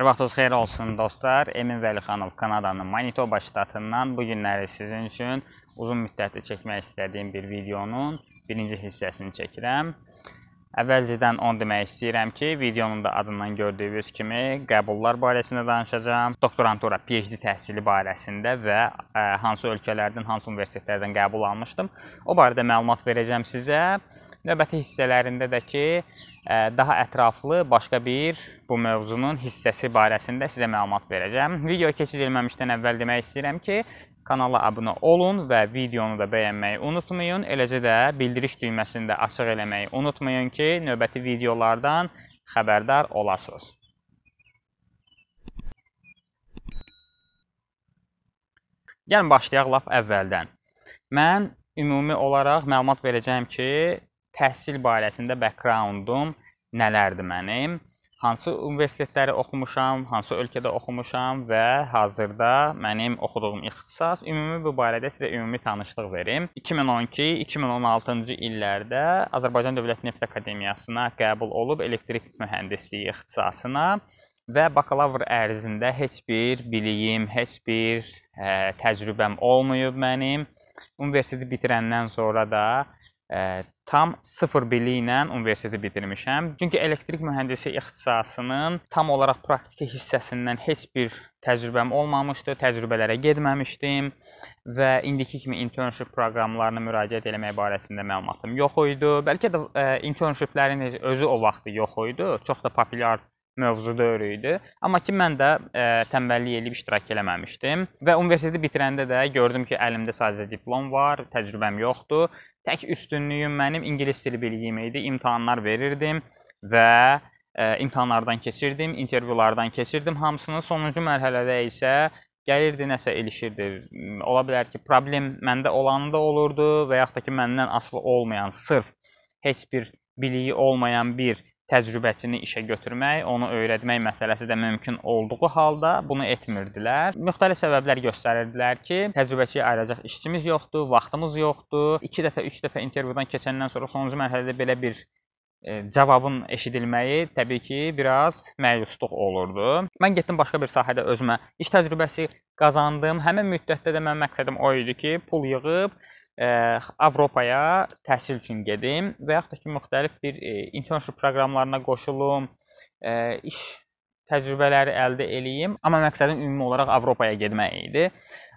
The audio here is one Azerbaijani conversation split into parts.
Hər vaxtınız xeyir olsun dostlar. Emin Vəlixanov Kanadanın Manitoba ştatından bu günləri sizin üçün uzun müddətli çəkmək istədiyim bir videonun birinci hissəsini çəkirəm. Əvvəlcədən onu demək istəyirəm ki, videonun da adından gördüyünüz kimi qəbullar barəsində danışacağım, doktorantura, PhD təhsili barəsində və e, hansı ölkələrdən, hansı universitetlərdən qəbul almışdım. O barədə məlumat verəcəm sizə. Növbəti hissələrində də ki, e, daha ətraflı başqa bir bu mövzunun hissəsi barəsində sizə məlumat verəcəm. Videoya keçid edilməmişdən əvvəl demək istəyirəm ki, kanala abunə olun və videonu da bəyənməyi unutmayın. Eləcə də bildiriş düyməsini də açıq eləməyi unutmayın ki, növbəti videolardan xəbərdar olasınız. Gəlin başlayaq lap əvvəldən. Mən ümumi olaraq məlumat verəcəyim ki, təhsil barəsində backgroundum nələrdir mənim? Hansı universitetləri oxumuşam, hansı ölkədə oxumuşam və hazırda mənim oxuduğum ixtisas ümumi bu barədə sizə ümumi tanışlıq verim. 2012-2016-cı illərdə Azərbaycan Dövlət Neft Akademiyasına qəbul olub elektrik mühəndisliyi ixtisasına və bakalavr ərzində heç bir biliyim, heç bir ə, hə, təcrübəm olmayıb mənim. Universiteti bitirəndən sonra da ə, tam 0 bili ilə universiteti bitirmişəm. Çünki elektrik mühəndisi ixtisasının tam olaraq praktiki hissəsindən heç bir təcrübəm olmamışdı, təcrübələrə getməmişdim və indiki kimi internship proqramlarına müraciət etmək barəsində məlumatım yox idi. Bəlkə də ə, e, internshiplərin özü o vaxtı yox idi, çox da populyar mövzuda öyrüyüdü. Amma ki mən də e, tənbəllik eləyib iştirak eləməmişdim və universiteti bitirəndə də gördüm ki, əlimdə sadəcə diplom var, təcrübəm yoxdur. Tək üstünlüyüm mənim ingilis dili bilgim idi. İmtahanlar verirdim və e, imtahanlardan keçirdim, intervyulardan keçirdim hamısını. Sonuncu mərhələdə isə gəlirdi, nəsə elişirdi. Ola bilər ki, problem məndə olanı da olurdu və yaxud da ki, məndən asılı olmayan, sırf heç bir biliyi olmayan bir təcrübəçini işə götürmək, onu öyrətmək məsələsi də mümkün olduğu halda bunu etmirdilər. Müxtəlif səbəblər göstərirdilər ki, təcrübəçiyə ayıracaq işçimiz yoxdur, vaxtımız yoxdur. 2 dəfə, 3 dəfə intervyudan keçəndən sonra sonuncu mərhələdə belə bir e, cavabın eşidilməyi təbii ki, biraz məyusluq olurdu. Mən getdim başqa bir sahədə özümə iş təcrübəsi qazandım. Həmin müddətdə də mənim məqsədim o idi ki, pul yığıb ə, Avropaya təhsil üçün gedim və yaxud da ki, müxtəlif bir ə, e, internship proqramlarına qoşulum, ə, e, iş təcrübələri əldə eləyim, amma məqsədim ümumi olaraq Avropaya getmək idi.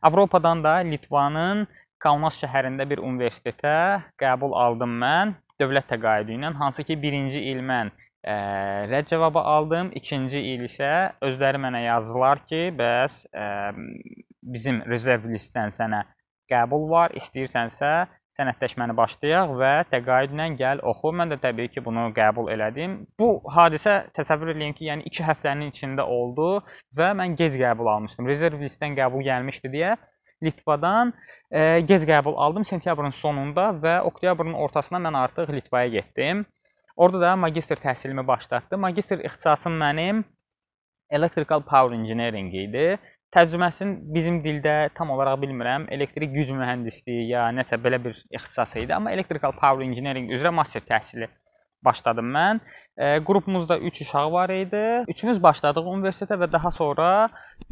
Avropadan da Litvanın Kaunas şəhərində bir universitetə qəbul aldım mən dövlət təqaüdü ilə, hansı ki, birinci il mən ə, e, rədd cavabı aldım. İkinci il isə özləri mənə yazdılar ki, bəs ə, bizim rezerv listdən sənə qəbul var. İstəyirsənsə sənədləşməni başlayaq və təqaüdlə gəl oxu. Mən də təbii ki, bunu qəbul elədim. Bu hadisə təsəvvür eləyin ki, yəni 2 həftənin içində oldu və mən gec qəbul almışdım. Rezerv listdən qəbul gəlmişdi deyə Litvadan e, gec qəbul aldım sentyabrın sonunda və oktyabrın ortasına mən artıq Litvaya getdim. Orada da magistr təhsilimi başlatdım. Magistr ixtisasım mənim Electrical Power Engineering idi Tərcüməsini bizim dildə tam olaraq bilmirəm. Elektrik güc mühəndisliyi ya nəsə belə bir ixtisas idi, amma Electrical Power Engineering üzrə master təhsili başladım mən. E, qrupumuzda 3 uşaq var idi. Üçümüz başladıq universitetə və daha sonra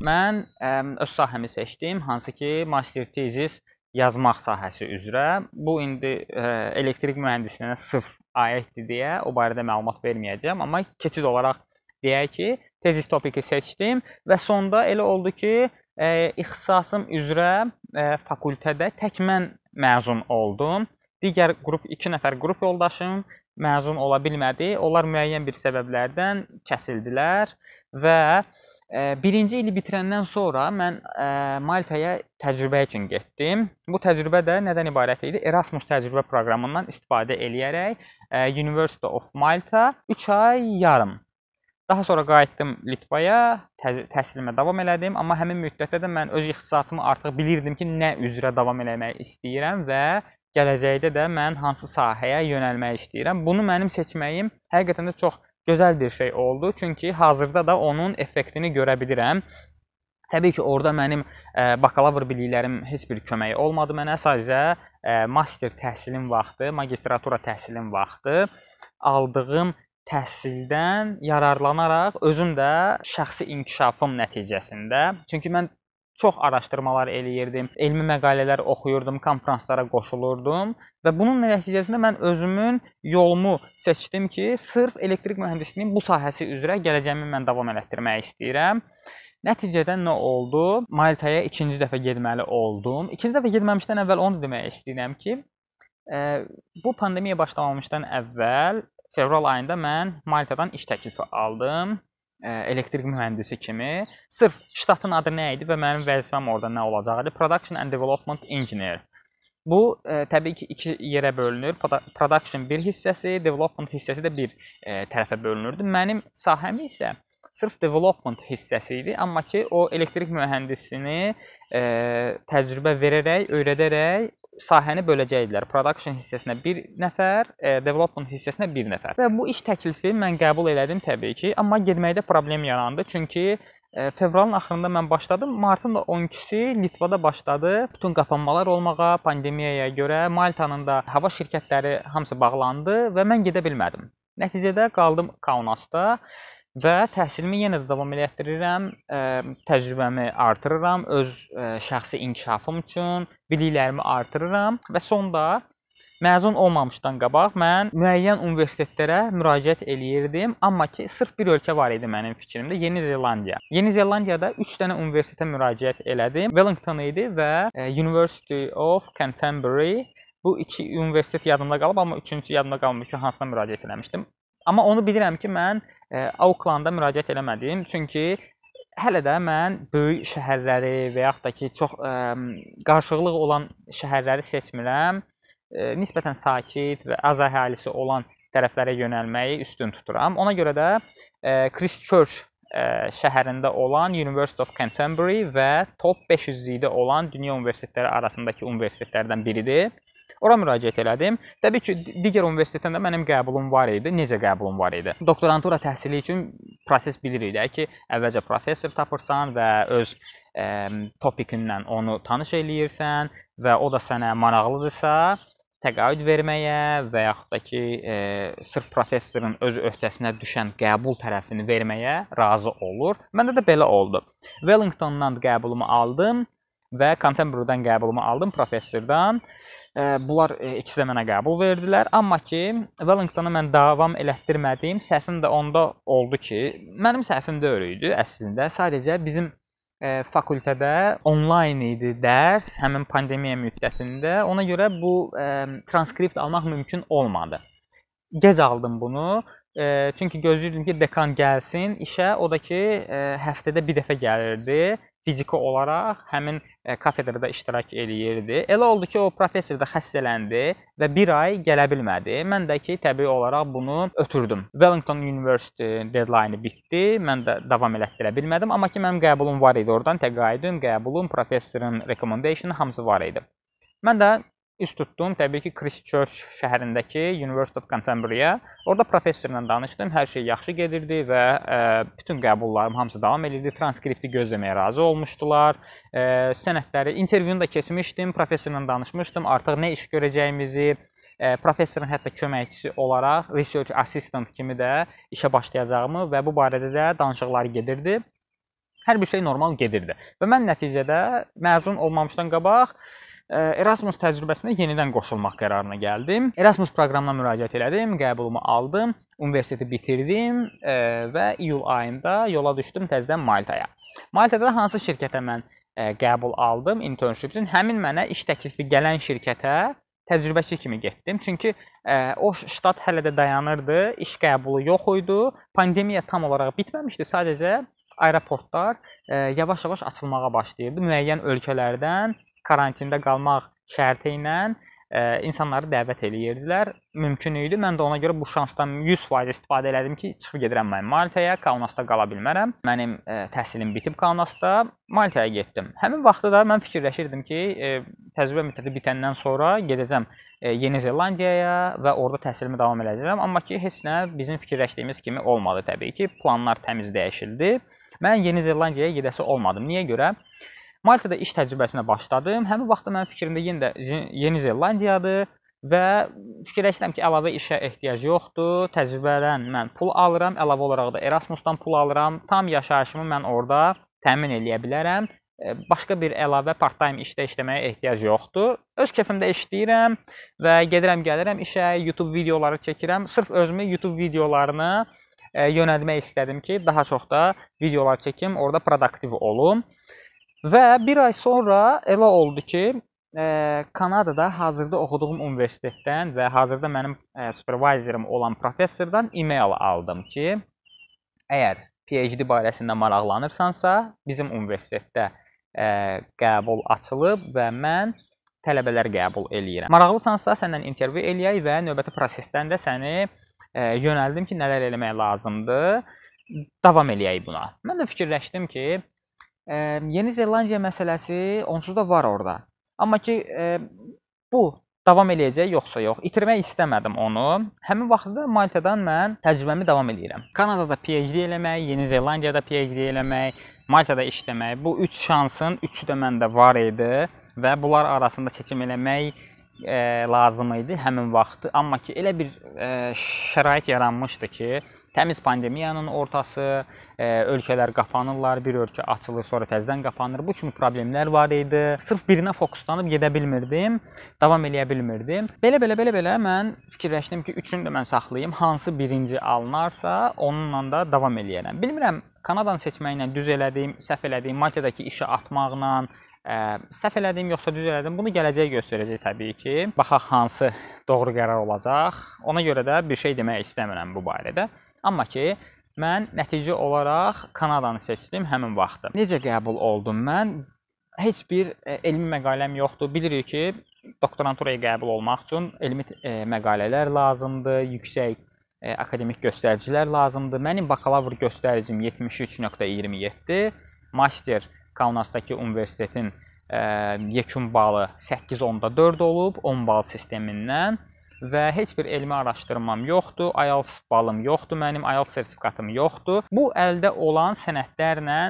mən e, öz sahəmi seçdim, hansı ki, master tezis yazmaq sahəsi üzrə. Bu indi e, elektrik mühəndisliyinə sıf aiddir deyə o barədə məlumat verməyəcəm, amma keçid olaraq deyək ki, tezis topiki seçdim və sonda elə oldu ki, ə, e, ixtisasım üzrə ə, e, fakültədə tək mən məzun oldum. Digər qrup 2 nəfər qrup yoldaşım məzun ola bilmədi. Onlar müəyyən bir səbəblərdən kəsildilər və e, birinci ili bitirəndən sonra mən Maltaya təcrübə üçün getdim. Bu təcrübə də nədən ibarət idi? Erasmus təcrübə proqramından istifadə eləyərək University of Malta 3 ay yarım Daha sonra qayıtdım Litvaya, təhsilimə davam elədim, amma həmin müddətdə də mən öz ixtisasımı artıq bilirdim ki, nə üzrə davam eləmək istəyirəm və gələcəkdə də mən hansı sahəyə yönəlmək istəyirəm. Bunu mənim seçməyim həqiqətən də çox gözəl bir şey oldu, çünki hazırda da onun effektini görə bilirəm. Təbii ki, orada mənim e, bakalavr biliklərim heç bir köməyi olmadı mənə, sadəcə e, master təhsilim vaxtı, magistratura təhsilim vaxtı aldığım təhsildən yararlanaraq özüm də şəxsi inkişafım nəticəsində, çünki mən çox araşdırmalar eləyirdim, elmi məqalələr oxuyurdum, konfranslara qoşulurdum və bunun nəticəsində mən özümün yolumu seçdim ki, sırf elektrik mühəndisliyinin bu sahəsi üzrə gələcəyimi mən davam elətdirmək istəyirəm. Nəticədə nə oldu? Maltaya ikinci dəfə getməli oldum. İkinci dəfə getməmişdən əvvəl onu demək istəyirəm ki, e, bu pandemiya başlamamışdan əvvəl fevral ayında mən Maltadan iş təklifi aldım e, elektrik mühəndisi kimi. Sırf ştatın adı nə idi və mənim vəzifəm orada nə olacağı idi? Production and Development Engineer. Bu ə, e, təbii ki, iki yerə bölünür. Production bir hissəsi, development hissəsi də bir ə, e, tərəfə bölünürdü. Mənim sahəm isə sırf development hissəsi idi, amma ki, o elektrik mühəndisini ə, təcrübə verərək, öyrədərək sahəni böləcəkdilər. Production hissəsinə 1 nəfər, e, development hissəsinə 1 nəfər. Və bu iş təklifi mən qəbul elədim təbii ki, amma getməkdə problem yarandı. Çünki e, fevralın axırında mən başladım, martın da 12-si Litvada başladı. Bütün qapanmalar olmağa, pandemiyaya görə Maltanın da hava şirkətləri hamısı bağlandı və mən gedə bilmədim. Nəticədə qaldım Kaunasda və təhsilimi yenə də davam elətdirirəm, ə, təcrübəmi artırıram, öz ə, şəxsi inkişafım üçün biliklərimi artırıram və sonda məzun olmamışdan qabaq mən müəyyən universitetlərə müraciət eləyirdim, amma ki sırf bir ölkə var idi mənim fikrimdə, Yeni Zelandiya. Yeni Zelandiyada 3 dənə universitetə müraciət elədim. Wellington idi və University of Canterbury. Bu iki universitet yadımda qalıb, amma üçüncü yadımda qalmır ki, hansına müraciət eləmişdim. Amma onu bilirəm ki, mən Auklanda müraciət eləmədim, çünki hələ də mən böyük şəhərləri və yaxud da ki, çox ə, qarşılıqlı olan şəhərləri seçmirəm. Ə, nisbətən sakit və az əhalisi olan tərəflərə yönəlməyi üstün tuturam. Ona görə də ə, e, Christchurch ə, e, şəhərində olan University of Canterbury və top 500-lükdə olan dünya universitetləri arasındakı universitetlərdən biridir. Ora müraciət elədim. Təbii ki, digər universitetdən də mənim qəbulum var idi. Necə qəbulum var idi? Doktorantura təhsili üçün proses bilirik də ki, əvvəlcə professor tapırsan və öz ə, topikindən onu tanış eləyirsən və o da sənə maraqlıdırsa, təqaüd verməyə və yaxud da ki, e, sırf professorun öz öhdəsinə düşən qəbul tərəfini verməyə razı olur. Məndə də belə oldu. Wellingtondan qəbulumu aldım və Canterbury-dan qəbulumu aldım professordan bunlar e, ikisi də mənə qəbul verdilər. Amma ki, Wellingtonu mən davam elətdirmədim. Səhvim də onda oldu ki, mənim səhvim də öyrə idi əslində. Sadəcə bizim e, fakültədə onlayn idi dərs həmin pandemiya müddətində. Ona görə bu ə, e, transkript almaq mümkün olmadı. Gec aldım bunu. Ə, çünki gözləyirdim ki, dekan gəlsin işə. O da ki, ə, həftədə bir dəfə gəlirdi fiziki olaraq həmin e, kafedrada iştirak eləyirdi. Elə oldu ki, o professor da xəstələndi və 1 ay gələ bilmədi. Mən də ki, təbii olaraq bunu ötürdüm. Wellington University deadline-ı bitdi. Mən də davam elətdirə bilmədim, amma ki, mənim qəbulum var idi. Oradan təqaüdüm, qəbulum, professorun recommendation hamısı var idi. Mən də üst tutdum, təbii ki, Christchurch şəhərindəki University of Canterbury-yə. Orda professorla danışdım, hər şey yaxşı gedirdi və ə, e, bütün qəbullarım hamısı davam edirdi. Transkripti gözləməyə razı olmuşdular. Ə, e, sənədləri, intervyunu da keçmişdim, professorla danışmışdım, artıq nə iş görəcəyimizi, ə, e, professorun hətta köməkçisi olaraq research assistant kimi də işə başlayacağımı və bu barədə də danışıqlar gedirdi. Hər bir şey normal gedirdi və mən nəticədə məzun olmamışdan qabaq Erasmus təcrübəsinə yenidən qoşulmaq qərarına gəldim. Erasmus proqramına müraciət elədim, qəbulumu aldım, universiteti bitirdim e, və iyul ayında yola düşdüm təzədən Maltaya. Maltada hansı şirkətə mən e, qəbul aldım internship üçün? Həmin mənə iş təklifi gələn şirkətə təcrübəçi kimi getdim. Çünki ə, e, o ştat hələ də dayanırdı, iş qəbulu yox idi. Pandemiya tam olaraq bitməmişdi, sadəcə aeroportlar yavaş-yavaş açılmağa başlayırdı. Müəyyən ölkələrdən karantində qalmaq şərti ilə ə, e, insanları dəvət eləyirdilər. Mümkün idi. Mən də ona görə bu şansdan 100% istifadə elədim ki, çıxıb gedirəm mən Maltaya, Kaunasda qala bilmərəm. Mənim ə, e, təhsilim bitib Kaunasda, Maltaya getdim. Həmin vaxtda da mən fikirləşirdim ki, ə, e, təcrübə müddəti bitəndən sonra gedəcəm ə, Yeni Zelandiyaya və orada təhsilimi davam edəcəyəm. Amma ki, heç nə bizim fikirləşdiyimiz kimi olmadı təbii ki. Planlar təmiz dəyişildi. Mən Yeni Zelandiyaya gedəsi olmadım. Niyə görə? Maltada iş təcrübəsinə başladım. Həmin vaxtda mənim fikrimdə yenə də Yeni Zelandiyadır və fikirləşirəm ki, əlavə işə ehtiyac yoxdur. Təcrübədən mən pul alıram, əlavə olaraq da Erasmusdan pul alıram. Tam yaşayışımı mən orada təmin eləyə bilərəm. E, başqa bir əlavə part-time işdə işləməyə ehtiyac yoxdur. Öz kefimdə işləyirəm və gedirəm, gəlirəm işə, YouTube videoları çəkirəm. Sırf özümü YouTube videolarını e, yönəlmək istədim ki, daha çox da videolar çəkim, orada produktiv olum. Və bir ay sonra elə oldu ki, ə, e, Kanadada hazırda oxuduğum universitetdən və hazırda mənim ə, e, supervisorum olan professordan e-mail aldım ki, əgər PhD barəsində maraqlanırsansa, bizim universitetdə ə, e, qəbul açılıb və mən tələbələr qəbul eləyirəm. Maraqlısansa səndən intervyu eləyək və növbəti prosesdən də səni ə, yönəldim ki, nələr eləmək lazımdır. Davam eləyək buna. Mən də fikirləşdim ki, Ə, Yeni Zelandiya məsələsi onsuz da var orada. Amma ki ə, bu davam eləyəcək yoxsa yox. İtirmək istəmədim onu. Həmin vaxtda Maltadan mən təcrübəmi davam eləyirəm. Kanadada PhD eləmək, Yeni Zelandiyada PhD eləmək, Maltada işləmək. Bu 3 üç şansın üçü də məndə var idi və bunlar arasında seçim eləmək e, lazım idi həmin vaxtı. Amma ki elə bir e, şərait yaranmışdı ki, təmiz pandemiyanın ortası, e, ölkələr qapanırlar, bir ölkə açılır, sonra təzədən qapanır. Bu kimi problemlər var idi. Sırf birinə fokuslanıb gedə bilmirdim, davam eləyə bilmirdim. Belə belə belə belə mən fikirləşdim ki, üçünü də mən saxlayım. Hansı birinci alınarsa, onunla da davam eləyərəm. Bilmirəm Kanadanı seçməklə düz elədim, səhv elədim, Maltadakı işi atmaqla səhv elədim yoxsa düz elədim? Bunu gələcək göstərəcək təbii ki. Baxaq hansı doğru qərar olacaq. Ona görə də bir şey demək istəmirəm bu barədə. Amma ki, mən nəticə olaraq Kanadanı seçdim həmin vaxtı. Necə qəbul oldum mən? Heç bir e, elmi məqaləm yoxdur. Bilirik ki, doktoranturaya qəbul olmaq üçün elmi e, məqalələr lazımdır, yüksək e, akademik göstəricilər lazımdır. Mənim bakalavr göstəricim 73.27, master Qaunasdakı universitetin ə, e, yekun balı 8.4 olub 10 bal sistemindən və heç bir elmi araşdırmam yoxdur, IELTS balım yoxdur, mənim IELTS sertifikatım yoxdur. Bu əldə olan sənədlərlə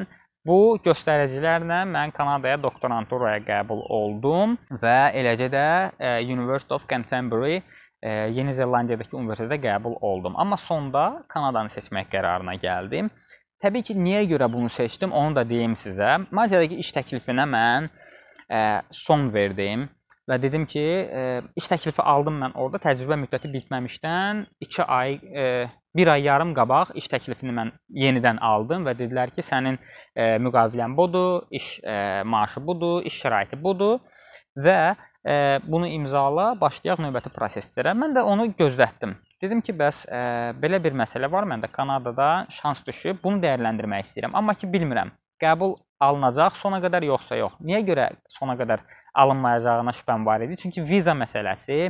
Bu göstəricilərlə mən Kanadaya doktoranturaya qəbul oldum və eləcə də ə, e, University of Canterbury ə, e, Yeni Zelandiyadakı universitetə qəbul oldum. Amma sonda Kanadanı seçmək qərarına gəldim Təbii ki, niyə görə bunu seçdim, onu da deyim sizə. Madiyadakı iş təklifinə mən ə, e, son verdim və dedim ki, ə, e, iş təklifi aldım mən orada təcrübə müddəti bitməmişdən 2 ay ə, e, 1 ay yarım qabaq iş təklifini mən yenidən aldım və dedilər ki, sənin ə, müqavilən budur, iş ə, maaşı budur, iş şəraiti budur və ə, bunu imzala, başlayaq növbəti proseslərə. Mən də onu gözlətdim. Dedim ki, bəs ə, e, belə bir məsələ var məndə Kanadada şans düşüb, bunu dəyərləndirmək istəyirəm. Amma ki, bilmirəm. Qəbul alınacaq sona qədər yoxsa yox. Niyə görə sona qədər alınmayacağına şübhəm var idi. Çünki viza məsələsi ə,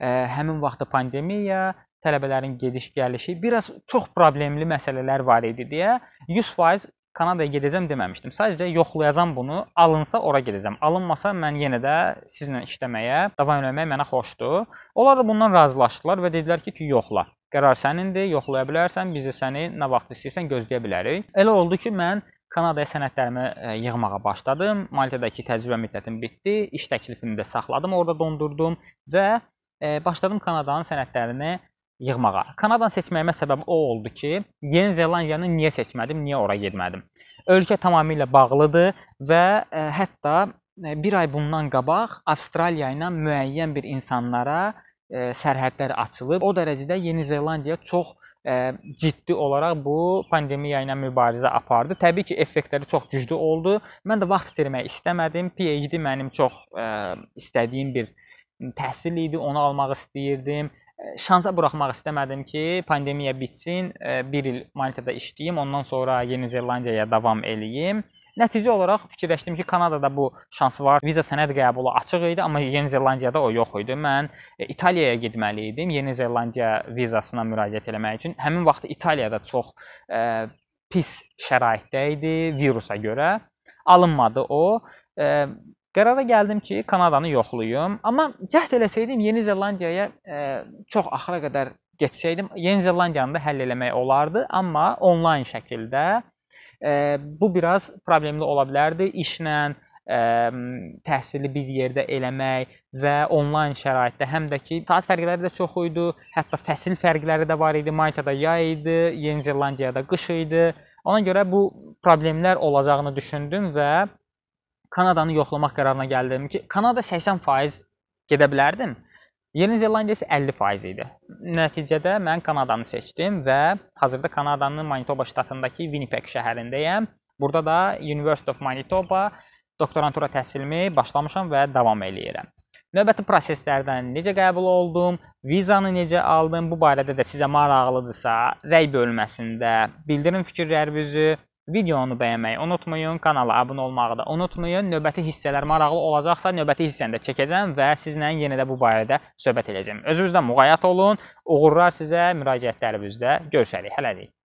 e, həmin vaxtda pandemiya, tələbələrin gediş-gəlişi, biraz çox problemli məsələlər var idi deyə 100% Kanadaya gedəcəm deməmişdim. Sadəcə yoxlayacam bunu. Alınsa ora gedəcəm. Alınmasa mən yenə də sizinlə işləməyə, davam eləmək mənə xoşdur. Onlar da bundan razılaşdılar və dedilər ki, ki yoxla. Qərar sənindir, yoxlaya bilərsən, biz də səni nə vaxt istəyirsən gözləyə bilərik. Elə oldu ki, mən Kanadaya sənədlərimi e, yığmağa başladım. Maltadakı təcrübə müddətim bitdi. İş təklifini də saxladım, orada dondurdum və e, başladım Kanadanın sənədlərini yığmağa. Kanadanı seçməyimə səbəb o oldu ki, Yeni Zelandiyanı niyə seçmədim, niyə ora getmədim? Ölkə tamamilə bağlıdır və ə, e, hətta e, bir ay bundan qabaq Avstraliya ilə müəyyən bir insanlara ə, e, sərhədlər açılıb. O dərəcədə Yeni Zelandiya çox ə, ciddi olaraq bu pandemiya ilə mübarizə apardı. Təbii ki, effektləri çox güclü oldu. Mən də vaxt itirmək istəmədim. PhD mənim çox ə, istədiyim bir təhsil idi, onu almaq istəyirdim şansa buraxmaq istəmədim ki, pandemiya bitsin, 1 e, il Malitada işləyim, ondan sonra Yeni Zelandiyaya davam eləyim. Nəticə olaraq fikirləşdim ki, Kanadada bu şans var. Viza sənəd qəbulu açıq idi, amma Yeni Zelandiyada o yox idi. Mən e, İtaliyaya getməli idim. Yeni Zelandiya vizasına müraciət etmək üçün. Həmin vaxt İtaliyada çox ə, e, pis şəraitdə idi virusa görə. Alınmadı o. Ə, Qərara gəldim ki, Kanadanı yoxlayım. Amma cəhd eləsəydim Yeni Zelandiyaya e, çox axıra qədər getsəydim, Yeni Zelandiyanı da həll eləmək olardı, amma onlayn şəkildə. E, bu biraz problemli ola bilərdi işlə, ə, e, təhsili bir yerdə eləmək və onlayn şəraitdə həm də ki, saat fərqləri də çox idi, hətta fəsil fərqləri də var idi. Maltada yay idi, Yeni Zelandiyada qış idi. Ona görə bu problemlər olacağını düşündüm və Kanadanı yoxlamaq qərarına gəldim ki, Kanada 80% gedə bilərdim. Yeni Zelandiya isə 50% idi. Nəticədə mən Kanadanı seçdim və hazırda Kanadanın Manitoba ştatındakı Winnipeg şəhərindəyəm. Burada da University of Manitoba doktorantura təhsilimi başlamışam və davam eləyirəm. Növbəti proseslərdən necə qəbul oldum, vizanı necə aldım, bu barədə də sizə maraqlıdırsa, rəy bölməsində bildirin fikirlərinizi. Videonu bəyənməyi unutmayın, kanala abunə olmağı da unutmayın. Növbəti hissələr maraqlı olacaqsa, növbəti hissəni də çəkəcəm və sizlə yenə də bu barədə söhbət edəcəm. Özünüzdən müğayət olun. Uğurlar sizə müraciətlərinizdə. Görüşərik. Hələlik.